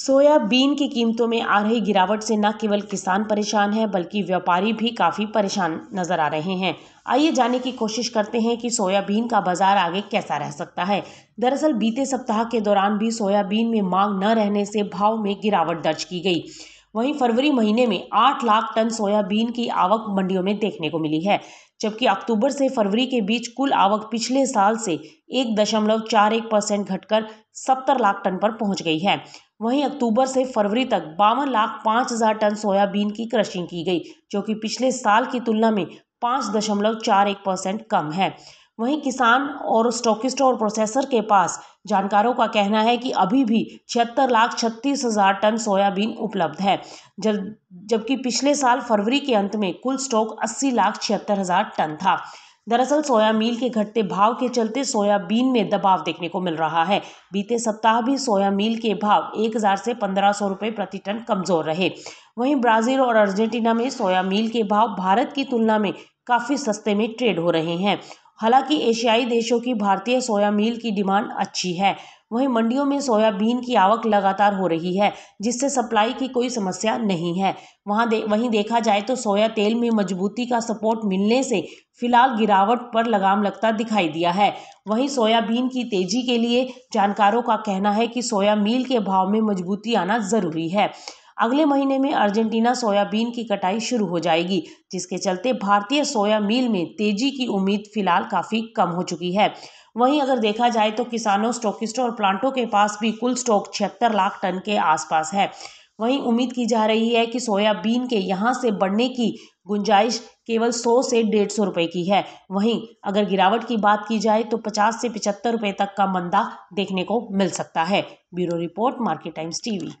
soybean की कीमतों में आ रही गिरावट से न केवल किसान परेशान है बल्कि व्यापारी भी काफ़ी परेशान नज़र आ रहे हैं आइए जानने की कोशिश करते हैं कि सोयाबीन का बाजार आगे कैसा रह सकता है दरअसल बीते सप्ताह के दौरान भी सोयाबीन में मांग न रहने से भाव में गिरावट दर्ज की गई वहीं फरवरी महीने में आठ लाख टन सोयाबीन की आवक मंडियों में देखने को मिली है जबकि अक्टूबर से फरवरी के बीच कुल आवक पिछले साल से एक दशमलव चार एक परसेंट घटकर सत्तर लाख टन पर पहुंच गई है वहीं अक्टूबर से फरवरी तक बावन लाख पाँच हज़ार टन सोयाबीन की क्रशिंग की गई जो कि पिछले साल की तुलना में पाँच दशमलव चार एक परसेंट कम है वहीं किसान और स्टॉकिस्ट और प्रोसेसर के पास जानकारों का कहना है कि अभी भी छिहत्तर लाख छत्तीस हज़ार टन सोयाबीन उपलब्ध है जब जबकि पिछले साल फरवरी के अंत में कुल स्टॉक अस्सी लाख छिहत्तर हज़ार टन था दरअसल सोया मील के घटते भाव के चलते सोयाबीन में दबाव देखने को मिल रहा है बीते सप्ताह भी सोया मील के भाव 1000 से 1500 रुपए प्रति टन कमजोर रहे वहीं ब्राजील और अर्जेंटीना में सोया मील के भाव भारत की तुलना में काफ़ी सस्ते में ट्रेड हो रहे हैं हालांकि एशियाई देशों की भारतीय सोया मील की डिमांड अच्छी है वहीं मंडियों में सोयाबीन की आवक लगातार हो रही है जिससे सप्लाई की कोई समस्या नहीं है वहां दे वहीं देखा जाए तो सोया तेल में मजबूती का सपोर्ट मिलने से फिलहाल गिरावट पर लगाम लगता दिखाई दिया है वहीं सोयाबीन की तेजी के लिए जानकारों का कहना है कि सोया मील के भाव में मजबूती आना ज़रूरी है अगले महीने में अर्जेंटीना सोयाबीन की कटाई शुरू हो जाएगी जिसके चलते भारतीय सोया मील में तेजी की उम्मीद फिलहाल काफ़ी कम हो चुकी है वहीं अगर देखा जाए तो किसानों स्टोकिस्टों और प्लांटों के पास भी कुल स्टॉक छिहत्तर लाख टन के आसपास है वहीं उम्मीद की जा रही है कि सोयाबीन के यहाँ से बढ़ने की गुंजाइश केवल 100 से डेढ़ सौ रुपये की है वहीं अगर गिरावट की बात की जाए तो 50 से 75 रुपये तक का मंदा देखने को मिल सकता है bureau report market times TV